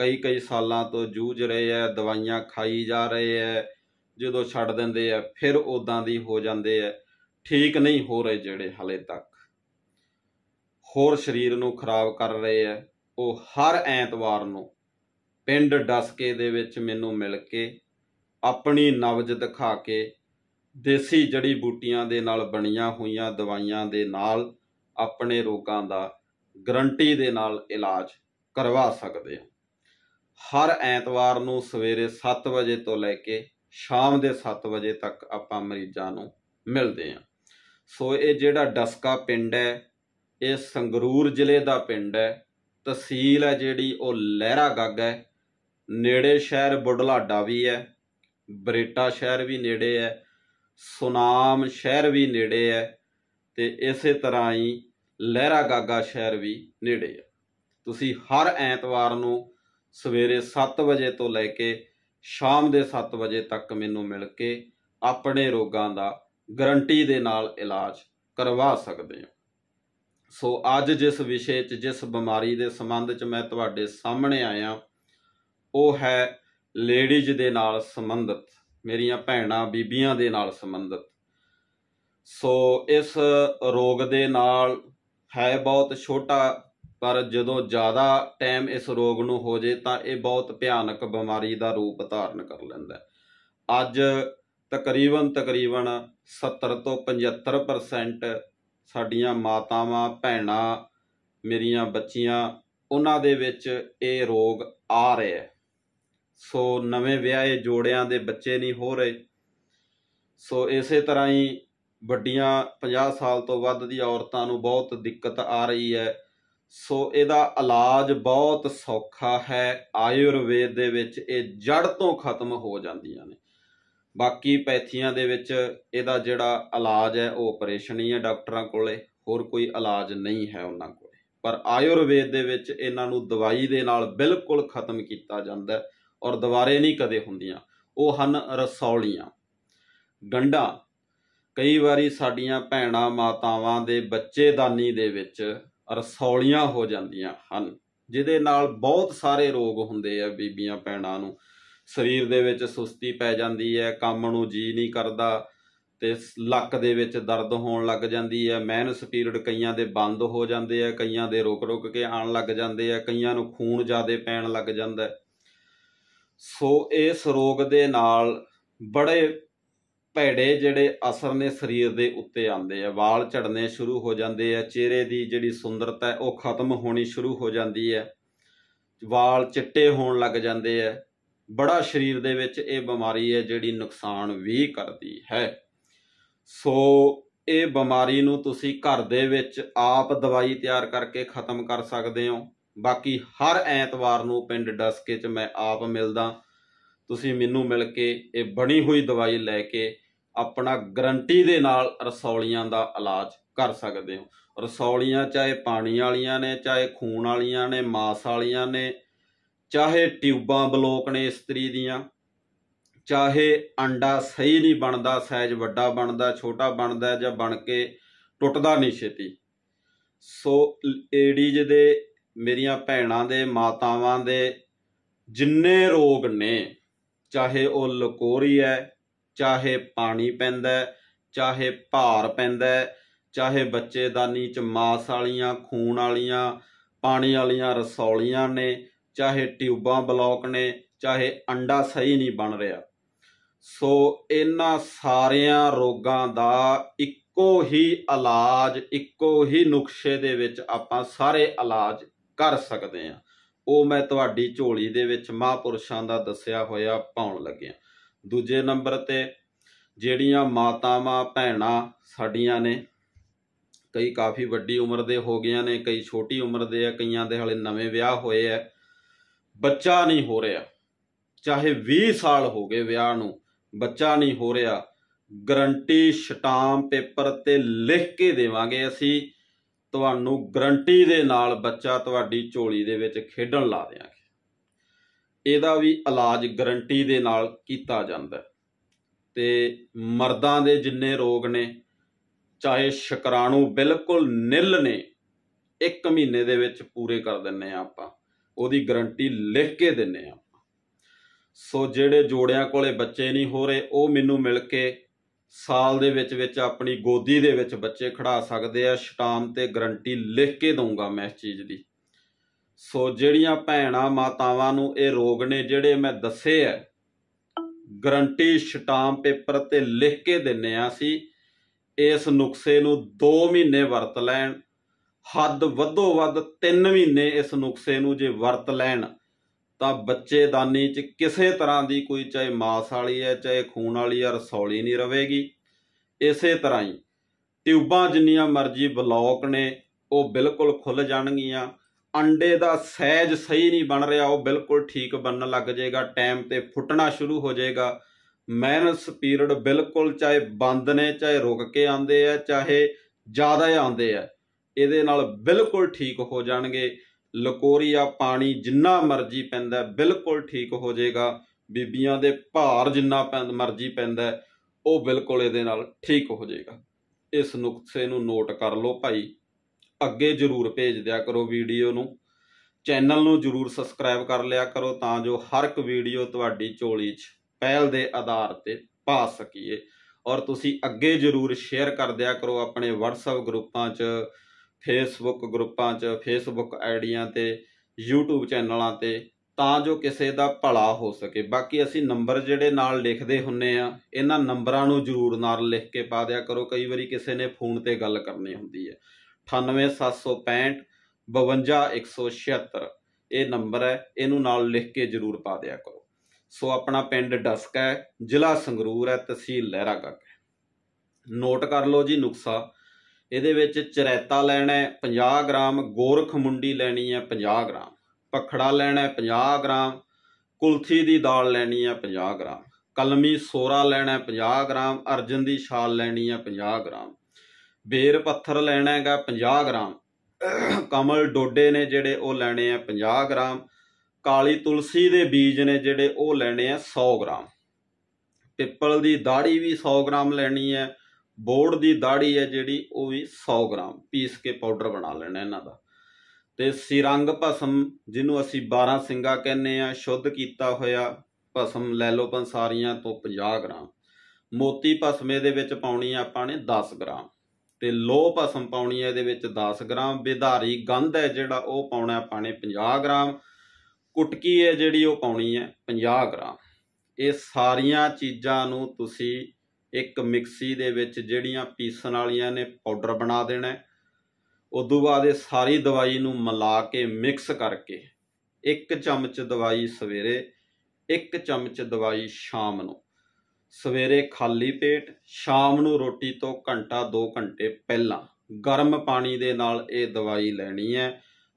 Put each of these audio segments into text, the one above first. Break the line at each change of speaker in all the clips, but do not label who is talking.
ਕਈ ਕਈ ਸਾਲਾਂ ਤੋਂ ਜੂਝ ਰਹੇ ਐ ਦਵਾਈਆਂ ਖਾਈ ਜਾ ਰਹੇ ਐ ਜਦੋਂ ਛੱਡ ਦਿੰਦੇ ਐ ਫਿਰ ਉਦਾਂ ਦੀ ਹੋ ਜਾਂਦੇ ਐ ਠੀਕ ਨਹੀਂ ਹੋ ਰਹੇ ਜਿਹੜੇ ਹਲੇ ਤੱਕ ਹੋਰ ਸਰੀਰ ਨੂੰ ਖਰਾਬ ਕਰ ਰਹੇ ਐ ਉਹ ਹਰ ਐਤਵਾਰ ਨੂੰ ਪਿੰਡ ਡਸਕੇ ਦੇ ਵਿੱਚ ਮੈਨੂੰ ਮਿਲ ਕੇ ਆਪਣੀ ਨਵਜ ਦਿਖਾ ਕੇ ਦੇਸੀ ਜੜੀ ਬੂਟੀਆਂ ਦੇ ਨਾਲ ਬਣੀਆਂ ਹੋਈਆਂ ਦਵਾਈਆਂ ਦੇ ਨਾਲ ਆਪਣੇ ਰੋਗਾਂ ਦਾ ਗਰੰਟੀ ਦੇ ਨਾਲ ਇਲਾਜ ਕਰਵਾ ਸਕਦੇ ਹਾਂ ਹਰ ਐਤਵਾਰ ਨੂੰ ਸਵੇਰੇ 7 ਵਜੇ ਤੋਂ ਲੈ ਕੇ ਸ਼ਾਮ ਦੇ 7 ਵਜੇ ਤੱਕ ਆਪਾਂ ਮਰੀਜ਼ਾਂ ਨੂੰ ਮਿਲਦੇ ਆ ਸੋ ਇਹ ਜਿਹੜਾ ਡਸਕਾ ਪਿੰਡ ਹੈ ਇਹ ਸੰਗਰੂਰ ਜ਼ਿਲ੍ਹੇ ਦਾ ਪਿੰਡ ਹੈ ਤਹਿਸੀਲ ਹੈ ਜਿਹੜੀ ਉਹ ਲਹਿਰਾ ਗੱਗ ਹੈ ਨੇੜੇ ਸ਼ਹਿਰ ਬੁੱਢਲਾਡਾ ਵੀ ਹੈ ਬਰੇਟਾ ਸ਼ਹਿਰ ਵੀ ਨੇੜੇ ਹੈ ਸੁਨਾਮ ਸ਼ਹਿਰ ਵੀ ਨੇੜੇ ਹੈ ਤੇ ਇਸੇ ਤਰ੍ਹਾਂ ਹੀ ਲਹਿਰਾ ਗਾਗਾ ਸ਼ਹਿਰ ਵੀ ਨੇੜੇ ਹੈ ਤੁਸੀਂ ਹਰ ਐਤਵਾਰ ਨੂੰ ਸਵੇਰੇ 7 ਵਜੇ ਤੋਂ ਲੈ ਕੇ ਸ਼ਾਮ ਦੇ 7 ਵਜੇ ਤੱਕ ਮੈਨੂੰ ਮਿਲ ਕੇ ਆਪਣੇ ਰੋਗਾਂ ਦਾ ਗਰੰਟੀ ਦੇ ਨਾਲ ਇਲਾਜ ਕਰਵਾ ਸਕਦੇ ਹੋ ਸੋ ਅੱਜ ਜਿਸ ਵਿਸ਼ੇ 'ਚ ਜਿਸ ਬਿਮਾਰੀ ਦੇ ਸੰਬੰਧ 'ਚ ਮੈਂ ਤੁਹਾਡੇ ਸਾਹਮਣੇ ਆਇਆ ਉਹ ਹੈ ਲੇਡੀਜ਼ ਦੇ ਨਾਲ ਸੰਬੰਧਿਤ ਮੇਰੀਆਂ ਭੈਣਾਂ ਬੀਬੀਆਂ ਦੇ ਨਾਲ ਸੰਬੰਧਿਤ ਸੋ ਇਸ ਰੋਗ ਦੇ ਨਾਲ ਹੈ ਬਹੁਤ ਛੋਟਾ ਪਰ ਜਦੋਂ ਜ਼ਿਆਦਾ ਟਾਈਮ ਇਸ ਰੋਗ ਨੂੰ ਹੋ ਜੇ ਤਾਂ ਇਹ ਬਹੁਤ ਭਿਆਨਕ ਬਿਮਾਰੀ ਦਾ ਰੂਪ ਧਾਰਨ ਕਰ ਲੈਂਦਾ ਹੈ ਅੱਜ ਤਕਰੀਬਨ ਤਕਰੀਬਨ 70 ਤੋਂ 75% ਸਾਡੀਆਂ ਮਾਤਾਵਾਂ ਭੈਣਾਂ ਮੇਰੀਆਂ ਬੱਚੀਆਂ ਉਹਨਾਂ ਦੇ ਵਿੱਚ ਇਹ ਰੋਗ ਆ ਰਿਹਾ ਹੈ ਸੋ ਨਵੇਂ ਵਿਆਹੇ ਜੋੜਿਆਂ ਦੇ ਬੱਚੇ ਨਹੀਂ ਹੋ ਰਹੇ ਸੋ ਇਸੇ ਤਰ੍ਹਾਂ ਹੀ ਵੱਡੀਆਂ 50 ਸਾਲ ਤੋਂ ਵੱਧ ਦੀ ਔਰਤਾਂ ਨੂੰ ਬਹੁਤ ਦਿੱਕਤ ਆ ਰਹੀ ਹੈ ਸੋ ਇਹਦਾ ਇਲਾਜ ਬਹੁਤ ਸੌਖਾ ਹੈ ਆਯੁਰਵੇਦ ਦੇ ਵਿੱਚ ਇਹ ਜੜ ਤੋਂ ਖਤਮ ਹੋ ਜਾਂਦੀਆਂ ਨੇ ਬਾਕੀ ਪੈਥੀਆਂ ਦੇ ਵਿੱਚ ਇਹਦਾ ਜਿਹੜਾ ਇਲਾਜ ਹੈ ਉਹ ਆਪਰੇਸ਼ਨ ਹੀ ਹੈ ਡਾਕਟਰਾਂ ਕੋਲੇ ਹੋਰ ਕੋਈ ਇਲਾਜ ਨਹੀਂ ਹੈ ਉਹਨਾਂ ਕੋਲੇ ਪਰ ਆਯੁਰਵੇਦ ਦੇ ਵਿੱਚ ਇਹਨਾਂ ਨੂੰ ਦਵਾਈ ਦੇ ਨਾਲ ਬਿਲਕੁਲ ਖਤਮ ਕੀਤਾ ਜਾਂਦਾ ਹੈ ਔਰ ਦੁਬਾਰੇ ਨਹੀਂ ਕਦੇ ਹੁੰਦੀਆਂ ਉਹ ਹਨ ਰਸੌਲੀਆਂ ਗੰਡਾ ਕਈ ਵਾਰੀ ਸਾਡੀਆਂ ਭੈਣਾਂ ਮਾਤਾਵਾਂ ਦੇ ਬੱਚੇਦਾਨੀ ਦੇ ਵਿੱਚ ਰਸੌਲੀਆਂ ਹੋ ਜਾਂਦੀਆਂ ਹਨ ਜਿਹਦੇ ਨਾਲ ਬਹੁਤ ਸਾਰੇ ਰੋਗ ਹੁੰਦੇ ਆ ਬੀਬੀਆਂ ਪੈਣਾ ਨੂੰ ਸਰੀਰ ਦੇ ਵਿੱਚ ਸੁਸਤੀ ਪੈ ਜਾਂਦੀ ਹੈ ਕੰਮ ਨੂੰ ਜੀ ਨਹੀਂ ਕਰਦਾ ਤੇ ਲੱਕ ਦੇ ਵਿੱਚ ਦਰਦ ਹੋਣ ਲੱਗ ਜਾਂਦੀ ਹੈ ਮੈਨਸ ਪੀਰੀਅਡ ਕਈਆਂ ਦੇ ਬੰਦ ਹੋ ਜਾਂਦੇ ਆ ਕਈਆਂ ਦੇ ਰੁਕ-ਰੁਕ ਕੇ ਆਣ ਲੱਗ ਜਾਂਦੇ ਆ ਕਈਆਂ ਨੂੰ ਖੂਨ ਜ਼ਿਆਦਾ ਪੈਣ ਲੱਗ ਜਾਂਦਾ ਸੋ ਇਸ ਰੋਗ ਦੇ ਨਾਲ ਬੜੇ ਭੈੜੇ ਜਿਹੜੇ ਅਸਰ ਨੇ ਸਰੀਰ ਦੇ ਉੱਤੇ ਆਉਂਦੇ ਆ ਵਾਲ ਝੜਨੇ ਸ਼ੁਰੂ ਹੋ ਜਾਂਦੇ ਆ ਚਿਹਰੇ ਦੀ ਜਿਹੜੀ ਸੁੰਦਰਤਾ ਉਹ ਖਤਮ ਹੋਣੀ ਸ਼ੁਰੂ ਹੋ ਜਾਂਦੀ ਹੈ ਵਾਲ ਚਿੱਟੇ ਹੋਣ ਲੱਗ ਜਾਂਦੇ ਆ ਬੜਾ ਸਰੀਰ ਦੇ ਵਿੱਚ ਇਹ ਬਿਮਾਰੀ ਹੈ ਜਿਹੜੀ ਨੁਕਸਾਨ ਵੀ ਕਰਦੀ ਹੈ ਸੋ ਇਹ ਬਿਮਾਰੀ ਨੂੰ ਤੁਸੀਂ ਘਰ ਦੇ ਵਿੱਚ ਆਪ ਦਵਾਈ ਤਿਆਰ ਕਰਕੇ ਖਤਮ ਕਰ ਸਕਦੇ ਹੋ ਬਾਕੀ ਹਰ ਐਤਵਾਰ ਨੂੰ ਪਿੰਡ ਡਸਕੇ 'ਚ ਮੈਂ ਆਪ ਮਿਲਦਾ ਤੁਸੀਂ ਮੈਨੂੰ ਮਿਲ ਕੇ ਇਹ ਬਣੀ ਹੋਈ ਦਵਾਈ ਲੈ ਕੇ ਆਪਣਾ ਗਰੰਟੀ ਦੇ ਨਾਲ ਰਸੌਲੀਆਂ ਦਾ ਇਲਾਜ ਕਰ ਸਕਦੇ ਹੋ ਰਸੌਲੀਆਂ ਚਾਹੇ ਪਾਣੀ ਵਾਲੀਆਂ ਨੇ ਚਾਹੇ ਖੂਨ ਵਾਲੀਆਂ ਨੇ ਮਾਸ ਵਾਲੀਆਂ ਨੇ ਚਾਹੇ ਟਿਊਬਾਂ ਬਲੋਕ ਨੇ ਇਸਤਰੀ ਦੀਆਂ ਚਾਹੇ ਅੰਡਾ ਸਹੀ ਨਹੀਂ ਬਣਦਾ ਸਾਈਜ਼ ਵੱਡਾ ਬਣਦਾ ਛੋਟਾ ਬਣਦਾ ਜਾਂ ਬਣ ਕੇ ਟੁੱਟਦਾ ਨਹੀਂ ਛੇਤੀ ਸੋ ਏਡੀਜ ਦੇ ਮੇਰੀਆਂ ਭੈਣਾਂ ਦੇ ਮਾਤਾਵਾਂ ਦੇ ਜਿੰਨੇ ਰੋਗ ਨੇ ਚਾਹੇ ਉਹ ਲਕੋਰੀ ਹੈ ਚਾਹੇ ਪਾਣੀ ਪੈਂਦਾ ਚਾਹੇ ਭਾਰ ਪੈਂਦਾ ਚਾਹੇ ਬੱਚੇਦਾਨੀ ਚ ਮਾਸ ਵਾਲੀਆਂ ਖੂਨ ਵਾਲੀਆਂ ਪਾਣੀ ਵਾਲੀਆਂ ਰਸੌਲੀਆਂ ਨੇ ਚਾਹੇ ਟਿਊਬਾਂ ਬਲੌਕ ਨੇ ਚਾਹੇ ਅੰਡਾ ਸਹੀ ਨਹੀਂ ਬਣ ਰਿਹਾ ਸੋ ਇਹਨਾਂ ਸਾਰਿਆਂ ਰੋਗਾਂ ਦਾ ਇੱਕੋ ਹੀ ਇਲਾਜ ਇੱਕੋ ਹੀ ਨੁਕਸ਼ੇ ਦੇ ਵਿੱਚ ਆਪਾਂ ਸਾਰੇ ਇਲਾਜ ਕਰ ਸਕਦੇ ਹਾਂ ਉਹ ਮੈਂ ਤੁਹਾਡੀ ਝੋਲੀ ਦੇ ਵਿੱਚ ਮਹਾਪੁਰਸ਼ਾਂ ਦਾ ਦੱਸਿਆ ਹੋਇਆ ਪਾਉਣ ਲੱਗਿਆ ਦੂਜੇ ਨੰਬਰ ਤੇ ਜਿਹੜੀਆਂ ਮਾਤਾਵਾਂ ਭੈਣਾਂ ਸਾਡੀਆਂ ਨੇ ਕਈ ਕਾਫੀ ਵੱਡੀ ਉਮਰ ਦੇ ਹੋ ਗਿਆ ਨੇ ਕਈ ਛੋਟੀ ਉਮਰ ਦੇ ਆ ਕਈਆਂ ਦੇ ਹਲੇ ਨਵੇਂ ਵਿਆਹ ਹੋਏ ਆ ਬੱਚਾ ਨਹੀਂ ਹੋ ਰਿਹਾ ਚਾਹੇ 20 ਸਾਲ ਹੋ ਗਏ ਵਿਆਹ ਨੂੰ ਬੱਚਾ ਨਹੀਂ ਹੋ ਰਿਹਾ ਗਰੰਟੀ ਸ਼ਟਾਮ ਪੇਪਰ ਤੇ ਲਿਖ ਕੇ ਦੇਵਾਂਗੇ ਅਸੀਂ ਤੁਹਾਨੂੰ ਗਰੰਟੀ ਦੇ ਨਾਲ ਬੱਚਾ ਤੁਹਾਡੀ ਝੋਲੀ ਦੇ ਵਿੱਚ ਖੇਡਣ ਲਾ ਦੇਵਾਂਗੇ ਇਹਦਾ ਵੀ ਇਲਾਜ ਗਰੰਟੀ ਦੇ ਨਾਲ ਕੀਤਾ ਜਾਂਦਾ ਤੇ ਮਰਦਾਂ ਦੇ ਜਿੰਨੇ ਰੋਗ ਨੇ ਚਾਹੇ ਸ਼ੁਕਰਾਣੂ ਬਿਲਕੁਲ ਨਿਲ ਨੇ 1 ਮਹੀਨੇ ਦੇ ਵਿੱਚ ਪੂਰੇ ਕਰ ਦਿੰਨੇ ਆ ਆਪਾਂ ਉਹਦੀ ਗਰੰਟੀ ਲਿਖ ਕੇ ਦਿੰਨੇ ਆ ਸੋ ਜਿਹੜੇ ਜੋੜਿਆਂ ਕੋਲੇ ਬੱਚੇ ਨਹੀਂ ਹੋ ਰਹੇ ਉਹ ਮੈਨੂੰ ਮਿਲ ਕੇ ਸਾਲ ਦੇ ਵਿੱਚ ਵਿੱਚ ਆਪਣੀ ਗੋਦੀ ਦੇ ਵਿੱਚ ਬੱਚੇ ਖੜਾ ਸਕਦੇ ਆ ਸ਼ਟਾਮ ਤੇ ਗਰੰਟੀ ਲਿਖ ਕੇ ਦਊਂਗਾ ਮੈਂ ਇਸ ਚੀਜ਼ ਦੀ ਸੋ ਜਿਹੜੀਆਂ ਭੈਣਾਂ ਮਾਤਾਵਾਂ ਨੂੰ ਇਹ ਰੋਗ ਨੇ ਜਿਹੜੇ ਮੈਂ ਦੱਸੇ ਆ ਗਰੰਟੀ ਸ਼ਟਾਮ ਪੇਪਰ ਤੇ ਲਿਖ ਕੇ ਦਿੰਨੇ ਆ ਸੀ ਇਸ ਨੁਕਸੇ ਨੂੰ 2 ਮਹੀਨੇ ਵਰਤ ਲੈਣ ਹੱਦ ਵੱਧੋ ਵੱਧ 3 ਮਹੀਨੇ ਇਸ ਨੁਕਸੇ ਨੂੰ ਜੇ ਵਰਤ ਲੈਣ ਤਾਂ ਬੱਚੇਦਾਨੀ 'ਚ ਕਿਸੇ ਤਰ੍ਹਾਂ ਦੀ ਕੋਈ ਚਾਹੇ ਮਾਸ ਵਾਲੀ ਹੈ ਚਾਹੇ ਖੂਨ ਵਾਲੀ ਹੈ ਰਸੌਲੀ ਨਹੀਂ ਰਹੇਗੀ ਇਸੇ ਤਰ੍ਹਾਂ ਹੀ ਟਿਊਬਾਂ ਜਿੰਨੀਆਂ ਮਰਜ਼ੀ ਬਲੌਕ ਨੇ ਉਹ ਬਿਲਕੁਲ ਖੁੱਲ ਜਾਣਗੀਆਂ ਅੰਡੇ ਦਾ ਸਹਿਜ ਸਹੀ ਨਹੀਂ ਬਣ ਰਿਹਾ ਉਹ ਬਿਲਕੁਲ ਠੀਕ ਬਣਨ ਲੱਗ ਜਾਏਗਾ ਟਾਈਮ ਤੇ ਫੁੱਟਣਾ ਸ਼ੁਰੂ ਹੋ ਜਾਏਗਾ ਮੈਨਸ ਪੀਰੀਅਡ ਬਿਲਕੁਲ ਚਾਹੇ ਬੰਦ ਨੇ ਚਾਹੇ ਰੁਕ ਕੇ ਆਉਂਦੇ ਆ ਚਾਹੇ ਜ਼ਿਆਦਾ ਆਉਂਦੇ ਆ ਇਹਦੇ ਨਾਲ ਬਿਲਕੁਲ ਠੀਕ ਹੋ ਜਾਣਗੇ ਲਕੋਰੀਆ ਪਾਣੀ ਜਿੰਨਾ ਮਰਜ਼ੀ ਪੈਂਦਾ ਬਿਲਕੁਲ ਠੀਕ ਹੋ ਜਾਏਗਾ ਬੀਬੀਆਂ ਦੇ ਭਾਰ ਜਿੰਨਾ ਮਰਜ਼ੀ ਪੈਂਦਾ ਉਹ ਬਿਲਕੁਲ ਇਹਦੇ ਨਾਲ ਠੀਕ ਹੋ ਜਾਏਗਾ ਇਸ ਨੁਕਸੇ ਨੂੰ ਨੋਟ ਕਰ ਲਓ ਭਾਈ ਅੱਗੇ ਜਰੂਰ ਭੇਜ ਦਿਆ ਕਰੋ ਵੀਡੀਓ ਨੂੰ ਚੈਨਲ ਨੂੰ ਜਰੂਰ ਸਬਸਕ੍ਰਾਈਬ ਕਰ ਲਿਆ ਕਰੋ ਤਾਂ ਜੋ ਹਰ ਇੱਕ ਵੀਡੀਓ ਤੁਹਾਡੀ ਝੋਲੀ 'ਚ ਪਹਿਲ ਦੇ ਆਧਾਰ ਤੇ ਪਾ ਸਕੀਏ ਔਰ ਤੁਸੀਂ ਅੱਗੇ ਜਰੂਰ ਸ਼ੇਅਰ ਕਰ ਦਿਆ ਕਰੋ ਆਪਣੇ WhatsApp ਗਰੁੱਪਾਂ 'ਚ ਫੇਸਬੁੱਕ ਗਰੁੱਪਾਂ 'ਚ ਫੇਸਬੁੱਕ ਆਈਡੀਆਂ ਤੇ YouTube ਚੈਨਲਾਂ ਤੇ ਤਾਂ ਜੋ ਕਿਸੇ ਦਾ ਭਲਾ ਹੋ ਸਕੇ ਬਾਕੀ ਅਸੀਂ ਨੰਬਰ ਜਿਹੜੇ ਨਾਲ ਲਿਖਦੇ ਹੁੰਨੇ ਆ ਇਹਨਾਂ ਨੰਬਰਾਂ ਨੂੰ ਜ਼ਰੂਰ ਨਾਲ ਲਿਖ ਕੇ ਪਾ ਦਿਆ ਕਰੋ ਕਈ ਵਾਰੀ ਕਿਸੇ ਨੇ ਫੋਨ ਤੇ ਗੱਲ ਕਰਨੀ ਹੁੰਦੀ ਹੈ 98765 52176 ਇਹ ਨੰਬਰ ਹੈ ਇਹਨੂੰ ਨਾਲ ਲਿਖ ਕੇ ਜ਼ਰੂਰ ਪਾ ਦਿਆ ਕਰੋ ਸੋ ਆਪਣਾ ਪਿੰਡ ਡਸਕਾ ਹੈ ਜ਼ਿਲ੍ਹਾ ਸੰਗਰੂਰ ਹੈ ਤਹਿਸੀਲ ਲਹਿਰਾਗੜ੍ਹ ਨੋਟ ਕਰ ਲਓ ਜੀ ਨੁਕਸਾ ਇਹਦੇ ਵਿੱਚ ਚਰੈਤਾ ਲੈਣਾ ਹੈ 50 ਗ੍ਰਾਮ ਗੋਰਖ ਮੁੰਡੀ ਲੈਣੀ ਹੈ 50 ਗ੍ਰਾਮ ਪਖੜਾ ਲੈਣਾ ਹੈ 50 ਗ੍ਰਾਮ ਕੁਲਥੀ ਦੀ ਦਾਲ ਲੈਣੀ ਹੈ 50 ਗ੍ਰਾਮ ਕਲਮੀ ਸੋਰਾ ਲੈਣਾ ਹੈ 50 ਗ੍ਰਾਮ ਅਰਜਨ ਦੀ ਛਾਲ ਲੈਣੀ ਹੈ 50 ਗ੍ਰਾਮ ਬੇਰ ਪੱਥਰ ਲੈਣਾ ਹੈਗਾ 50 ਗ੍ਰਾਮ ਕਮਲ ਡੋਡੇ ਨੇ ਜਿਹੜੇ ਉਹ ਲੈਣੇ ਆ 50 ਗ੍ਰਾਮ ਕਾਲੀ ਤੁਲਸੀ ਦੇ ਬੀਜ ਨੇ ਜਿਹੜੇ ਉਹ ਲੈਣੇ ਆ 100 ਗ੍ਰਾਮ ਪਿੱਪਲ ਦੀ ਦਾੜੀ ਵੀ 100 ਗ੍ਰਾਮ ਲੈਣੀ ਹੈ ਬੋਰਡ ਦੀ ਦਾੜੀ ਹੈ ਜਿਹੜੀ ਉਹ ਵੀ 100 ਗ੍ਰਾਮ ਪੀਸ ਕੇ ਪਾਊਡਰ ਬਣਾ ਲੈਣਾ ਇਹਨਾਂ ਦਾ ਤੇ ਸਿਰੰਗ ਭਸਮ ਜਿਹਨੂੰ ਅਸੀਂ 12 ਸਿੰਘਾ ਕਹਿੰਨੇ ਆ ਸ਼ੁੱਧ ਕੀਤਾ ਹੋਇਆ ਭਸਮ ਲੈ ਲਓ ਪੰਸਾਰੀਆਂ ਤੋਂ 50 ਗ੍ਰਾਮ ਮੋਤੀ ਭਸਮੇ ਦੇ ਵਿੱਚ ਪਾਉਣੀ ਆ ਆਪਾਂ ਨੇ 10 ਗ੍ਰਾਮ ਤੇ ਲੋਹ ਭਸਮ ਪਾਉਣੀ ਹੈ ਇਹਦੇ ਵਿੱਚ 10 ਗ੍ਰਾਮ ਵਿਧਾਰੀ ਗੰਧ ਹੈ ਜਿਹੜਾ ਉਹ ਪਾਉਣਾ ਆਪਾਂ ਨੇ 50 ਗ੍ਰਾਮ ਕੁਟਕੀ ਹੈ ਜਿਹੜੀ ਉਹ ਪਾਉਣੀ ਹੈ 50 ਗ੍ਰਾਮ ਇਹ ਸਾਰੀਆਂ ਚੀਜ਼ਾਂ ਨੂੰ ਤੁਸੀਂ ਇੱਕ ਮਿਕਸੀ ਦੇ ਵਿੱਚ ਜਿਹੜੀਆਂ ਪੀਸਣ ਵਾਲੀਆਂ ਨੇ ਪਾਊਡਰ ਬਣਾ ਦੇਣਾ ਉਸ ਤੋਂ ਬਾਅਦ ਇਹ ਸਾਰੀ ਦਵਾਈ ਨੂੰ ਮਿਲਾ ਕੇ ਮਿਕਸ ਕਰਕੇ ਇੱਕ ਚਮਚ ਦਵਾਈ ਸਵੇਰੇ ਇੱਕ ਚਮਚ ਦਵਾਈ ਸ਼ਾਮ ਨੂੰ ਸਵੇਰੇ ਖਾਲੀ ਪੇਟ ਸ਼ਾਮ ਨੂੰ ਰੋਟੀ ਤੋਂ ਘੰਟਾ 2 ਘੰਟੇ ਪਹਿਲਾਂ ਗਰਮ ਪਾਣੀ ਦੇ ਨਾਲ ਇਹ ਦਵਾਈ ਲੈਣੀ ਹੈ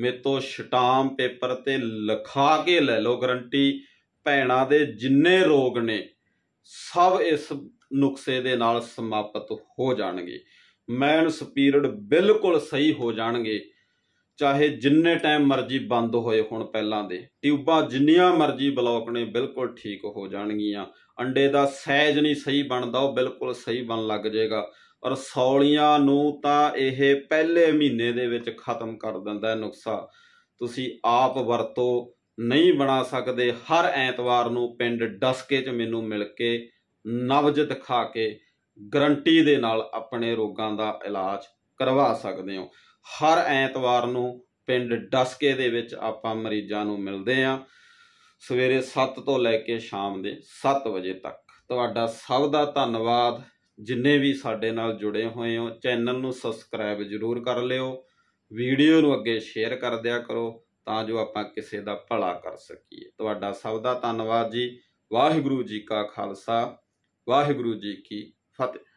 ਮੇਤੋਂ ਸ਼ਟਾਮ ਪੇਪਰ ਤੇ ਲਿਖਾ ਕੇ ਲੈ ਲਓ ਗਰੰਟੀ ਭੈਣਾ ਦੇ ਜਿੰਨੇ ਰੋਗ ਨੇ ਸਭ ਇਸ ਨੁਕਸੇ ਦੇ ਨਾਲ ਸਮਾਪਤ ਹੋ ਜਾਣਗੇ ਮੈਨ ਸਪੀਰਡ ਬਿਲਕੁਲ ਸਹੀ ਹੋ ਜਾਣਗੇ ਚਾਹੇ ਜਿੰਨੇ ਟਾਈਮ ਮਰਜ਼ੀ ਬੰਦ ਹੋਏ ਹੁਣ ਪਹਿਲਾਂ ਦੇ ਟਿਊਬਾਂ ਜਿੰਨੀਆਂ ਮਰਜ਼ੀ ਬਲੌਕ ਨੇ ਬਿਲਕੁਲ ਠੀਕ ਹੋ ਜਾਣਗੀਆਂ ਅੰਡੇ ਦਾ ਸਾਈਜ਼ ਨਹੀਂ ਸਹੀ ਬਣਦਾ ਉਹ ਬਿਲਕੁਲ ਸਹੀ ਬਣ ਲੱਗ ਜਾਏਗਾ ਔਰ ਸੌਲੀਆਂ ਨੂੰ ਤਾਂ ਇਹ ਪਹਿਲੇ ਮਹੀਨੇ ਦੇ ਵਿੱਚ ਖਤਮ ਕਰ ਦਿੰਦਾ ਨੁਕਸਾ ਤੁਸੀਂ ਆਪ ਵਰਤੋ ਨਹੀਂ ਬਣਾ ਸਕਦੇ ਹਰ ਐਤਵਾਰ ਨੂੰ ਪਿੰਡ ਡਸਕੇ 'ਚ ਮੈਨੂੰ ਮਿਲ ਕੇ ਨਵਜ ਦਿਖਾ ਕੇ ਗਰੰਟੀ ਦੇ ਨਾਲ ਆਪਣੇ ਰੋਗਾਂ ਦਾ ਇਲਾਜ ਕਰਵਾ ਸਕਦੇ ਹੋ ਹਰ ਐਤਵਾਰ ਨੂੰ ਪਿੰਡ ਡਸਕੇ ਦੇ ਵਿੱਚ ਆਪਾਂ ਮਰੀਜ਼ਾਂ ਨੂੰ ਮਿਲਦੇ ਆ ਸਵੇਰੇ 7 ਤੋਂ ਲੈ ਕੇ ਸ਼ਾਮ ਦੇ 7 ਵਜੇ ਤੱਕ ਤੁਹਾਡਾ ਸਭ ਦਾ ਧੰਨਵਾਦ ਜਿੰਨੇ ਵੀ ਸਾਡੇ ਨਾਲ ਜੁੜੇ ਹੋਏ ਹੋ ਚੈਨਲ ਨੂੰ ਸਬਸਕ੍ਰਾਈਬ ਜਰੂਰ ਕਰ ਲਿਓ ਵੀਡੀਓ ਨੂੰ ਅੱਗੇ ਸ਼ੇਅਰ ਕਰ ਦਿਆ ਕਰੋ ਤਾਂ ਜੋ ਆਪਾਂ ਕਿਸੇ ਦਾ ਭਲਾ ਕਰ ਸਕੀਏ ਤੁਹਾਡਾ ਸਭ ਦਾ ਧੰਨਵਾਦ ਜੀ ਵਾਹਿਗੁਰੂ ਜੀ ਕਾ Khalsa Var gruji ki fateh.